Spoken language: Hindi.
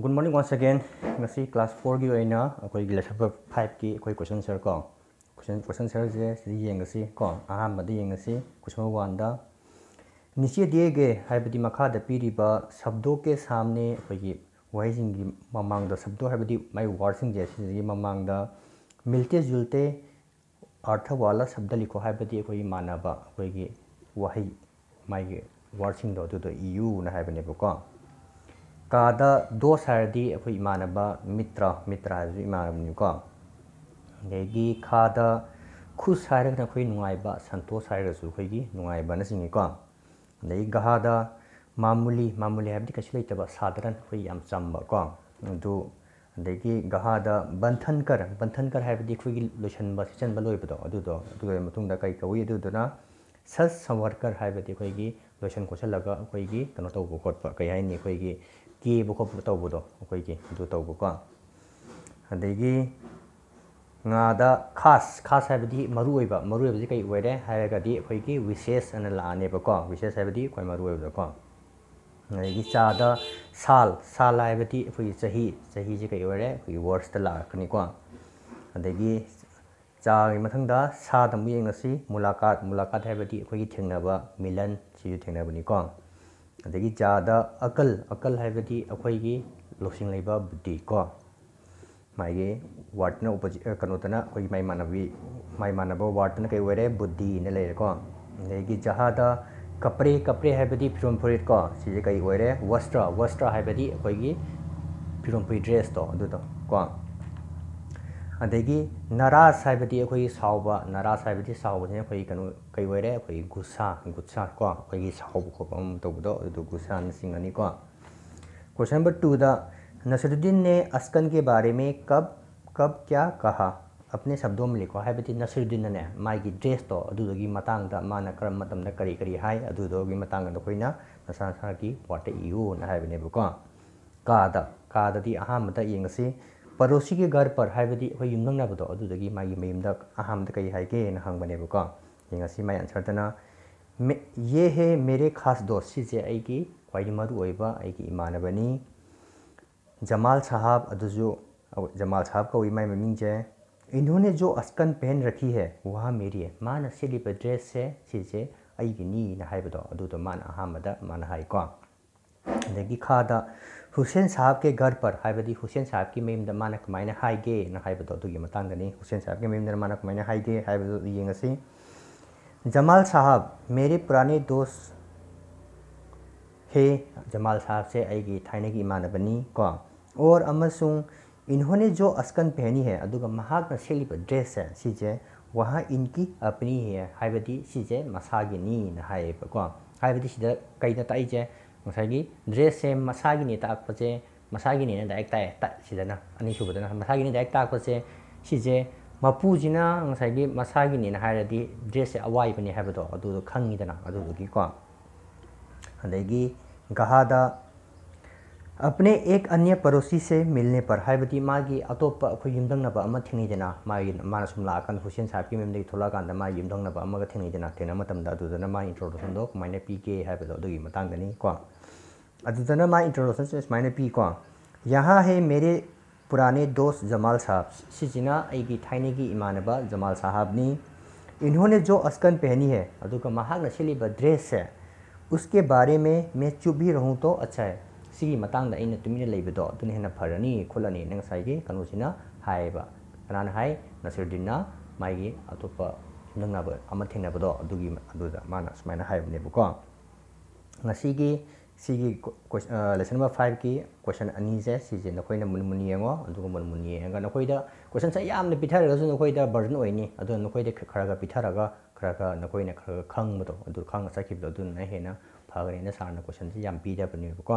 good morning once again class four की अगर लेसन फाइव की अगर क्वेश्चन सर को क्वेश्चन सर से येगा को अहम येगा कुसम वन निचे दिए गे मखाद पीरब शब्दों के सामने अखोगी ममांग शब्द है मई वर्डे ममांग मिलते जुलते अर्थ वाला शब्द लिखो है मानब अखोगी वही माइ वर्ड दो इूना है का कादोसारानब मित्र मित्र इमानको खाद खुद सारगना अखोई नाइब सन्तो सारगनाबनको गहाद मामूली मामूली कैसे लेते साधारण अम चमको गहाद बंथनकर बंथनकर लोशन सिचनब लोबद कई कौन ꯁꯦꯜꯐ ꯁꯝ ꯋꯥꯔꯀꯔ ꯍꯥꯏꯕꯗꯤ ꯑꯩꯈꯣꯏꯒꯤ ꯂꯣꯏꯁꯟ ꯈꯣꯠꯆꯜꯂꯒ ꯑꯩꯈꯣꯏꯒꯤ ꯀꯩꯅꯣ ꯇꯧꯕ ꯈꯣꯠꯄ ꯀꯩ ꯍꯥꯏꯅꯤ ꯑꯩꯈꯣꯏꯒꯤ ꯀꯦꯕ ꯈꯣꯠꯄ ꯇꯧꯕꯗꯣ ꯑꯩꯈꯣꯏꯒꯤ ꯑꯗꯨ ꯇꯧꯕꯀꯣ ꯑꯗꯒꯤ ꯉꯥꯗ ꯈꯥꯁ ꯈꯥꯁ ꯍꯥꯏꯕꯗꯤ ꯃꯔꯨꯑꯣꯏꯕ ꯃꯔꯨꯑꯣꯏꯕꯁꯤ ꯀꯩ ꯑꯣꯏꯔꯦ ꯍꯥꯏꯔꯒꯗꯤ ꯑꯩꯈꯣꯏꯒꯤ ꯋꯤꯁꯦꯁ ꯑꯅ ꯂꯥꯛꯑꯅꯦꯕꯀꯣ ꯋꯤꯁꯦꯁ ꯍꯥꯏꯕꯗꯤ ꯑꯩꯈꯣꯏ ꯃꯔꯨꯑꯣꯏꯕꯗꯀꯣ ꯑꯗꯒꯤ ꯆꯥꯗ ꯁꯥꯜ ꯁꯥꯜ ꯍꯥꯏꯕꯗꯤ ꯑꯩꯈꯣꯏꯒꯤ ꯆꯍꯤ ꯆꯍꯤꯁꯦ ꯀꯩ ꯑꯣꯏꯔꯦ ꯑꯩꯈꯣꯏꯒꯤ ꯋꯔꯁꯇ ꯂꯥꯛꯀꯅꯤꯀꯣ ꯑꯗꯒꯤ मुलाकात मुलाकात है मिलन सेनाबनीको अगद अकल अकल है लोसिंग बुद्धिको माइ वार्डन उपज कनोदना माइ मानवी माइ मानव वार्डन कई वे बुद्धि लेरको जहाद कपड़े कपड़े है फिरम फुरीको सिज कई वस्त्र वस्त्र है फिर फुरी ड्रेस तो अदो अदगी नरास है साव नरास है कई गुसा गुसा को गुसा चिंगनीको question number two the Nasruddin ने अस्कन के बारे में कब कब क्या कहा अपने शब्दों में लिखो है नसरुद्दीन ने माई ड्रेस तो मतंग मान करम करी करी है नसा नसा की वाटे इून है काद कादी अहमद ये पड़ोसी के घर पर है युद्ध मागी मेम अहम कई के हंग बने कई अंसर मे ये हे मेरे खास दोस्त की खाई मरुब इमान जमाल साहब अजू जमाल साहब कौ उमाई मिंग जे इन्होंने जो अस्कन पहन रखी है वह मेरी है मान सिलीप ड्रेस से सिजे अगनी नहाब मान अहमद मान हाई कौ ꯑꯗꯒꯤ ꯈꯥꯗ के घर पर ꯄꯔ ꯍꯥꯏꯕꯗꯤ ꯍꯨꯁꯦꯟ ꯁꯥꯍꯕꯀꯤ ꯃꯌꯨꯝꯗ ꯃꯥꯅ ꯀꯃꯥꯏꯅ ꯍꯥꯏꯒꯦꯅ ꯍꯥꯏꯕꯗꯣ ꯑꯗꯨꯒꯤ ꯃꯇꯥꯡꯗꯅꯤ ꯍꯨꯁꯦꯟ ꯁꯥꯍꯕꯀꯤ ꯃꯌꯨꯝꯗ ꯃꯥꯅ ꯀꯃꯥꯏꯅ ꯍꯥꯏꯒꯦ जमाल साहब मेरे पुराने दोस्त हे जमाल साहब से आएगी थाने की इमानबनी को और अमसुंग इन्होंने जो अस्कन पहनी है अदुग महाक सेलिब ड्रेस है सीजे वहाँ इनकी अपनी है हाइबदी सीजे मसागिनी हाइबको सीधा कई ताइजे ꯉꯁꯥꯏꯒꯤ ꯗ꯭ꯔꯦꯁꯁꯦ ꯃꯁꯥꯒꯤꯅꯦ ꯇꯥꯛꯄꯁꯦ ꯃꯁꯥꯒꯤꯅꯦꯅ ꯗꯥꯏꯔꯦꯛ ꯇꯥꯛꯑꯦ ꯁꯤꯗꯅ ꯑꯅꯤꯁꯨꯕꯗꯅ ꯃꯁꯥꯒꯤꯅꯤ ꯗꯥꯏꯔꯦꯛ ꯇꯥꯛꯄꯁꯦ ꯁꯤꯁꯦ ꯃꯄꯨꯁꯤꯅ ꯉꯁꯥꯏꯒꯤ ꯃꯁꯥꯒꯤꯅꯦꯅ ꯍꯥꯏꯔꯗꯤ ꯗ꯭ꯔꯦꯁꯁꯦ ꯑꯋꯥꯏꯕꯅꯦ ꯍꯥꯏꯕꯗꯣ ꯑꯗꯨꯗꯣ ꯈꯪꯉꯤꯗꯅ ꯑꯗꯨꯗꯨꯒꯤꯀꯣ ꯑꯗꯒꯤ ꯒꯍꯥꯗ अपने एक अन्य पड़ोसी से मिलने पर है मागी अतोप अखोई यमदंगनब थेंगीजना मागी माना सुम हुसैन साहब की मेमदी थोलाकान मा यमदंगनब थे मतदा थेना मा इंट्रोडक्शन दो कमाइने पीके हैबदो को मा इंट्रोडक्शन से स्माइने पी को यहाँ है मेरे पुराने दोस्त जमाल साहब सिजना थाने की इमानबा जमाल साहब ने इन्होंने जो अस्कन पहनी है अदुका ड्रेस है उसके बारे में मैं चुप भी रहूँ तो अच्छा है ꯁꯤꯒꯤ ꯃꯇꯥꯡꯗ ꯑꯩꯅ ꯇꯨꯃꯤꯟꯅ ꯂꯩꯕꯗꯣ ꯑꯗꯨꯅ ꯍꯦꯟꯅ ꯐꯔꯅꯤ ꯈꯣꯠꯂꯅꯤꯅ ꯉꯁꯥꯏꯒꯤ ꯀꯩꯅꯣꯁꯤꯅ ꯍꯥꯏꯌꯦꯕ ꯀꯅꯥꯅ ꯍꯥꯏ ꯅꯁꯤꯔꯗꯤꯟꯅ ꯃꯥꯒꯤ ꯑꯇꯣꯞꯄ ꯌꯨꯝꯂꯛꯅꯕ ꯑꯃ ꯊꯦꯡꯅꯕꯗꯣ ꯑꯗꯨꯒꯤ ꯑꯗꯨꯗ ꯃꯥꯅ ꯁꯨꯃꯥꯏꯅ ꯍꯥꯏꯕꯅꯦꯕꯀꯣ ꯉꯁꯤꯒꯤ ꯁꯤꯒꯤ ꯂꯦꯁꯟ ꯅꯝꯕꯔ ꯐꯥꯏꯚꯀꯤ ꯀꯣꯏꯁꯟ ꯑꯅꯤꯁꯦ ꯁꯤꯁꯦ ꯅꯈꯣꯏꯅ ꯃꯨꯟ ꯃꯨꯟ ꯌꯦꯡꯉꯣ ꯑꯗꯨꯒ ꯃꯨꯟ ꯃꯨꯟ ꯌꯦꯡꯉꯒ ꯅꯈꯣꯏꯗ ꯀꯣꯏꯁꯟꯁꯦ ꯌꯥꯝꯅ ꯄꯤꯊꯔꯒꯁꯨ ꯅꯈꯣꯏꯗ ꯕꯔꯖꯟ ꯑꯣꯏꯅꯤ ꯑꯗꯨꯅ ꯅꯈꯣꯏꯗ ꯈꯔ ꯈꯔ ꯄꯤꯊꯔꯒ ꯈꯔ ꯈꯔ ꯅꯈꯣꯏꯅ ꯈꯔ ꯈꯔ ꯈꯪꯕꯗꯣ ꯑꯗꯨ ꯈꯪꯉ ꯆꯠꯈꯤꯕꯗꯣ ꯑꯗꯨꯅ ꯍꯦꯟꯅ ꯐꯒꯅꯤꯅ ꯁꯥꯔꯅ ꯀꯣꯏꯁꯟꯁꯦ ꯌꯥꯝ ꯄꯤꯗꯕꯅꯦꯕꯀꯣ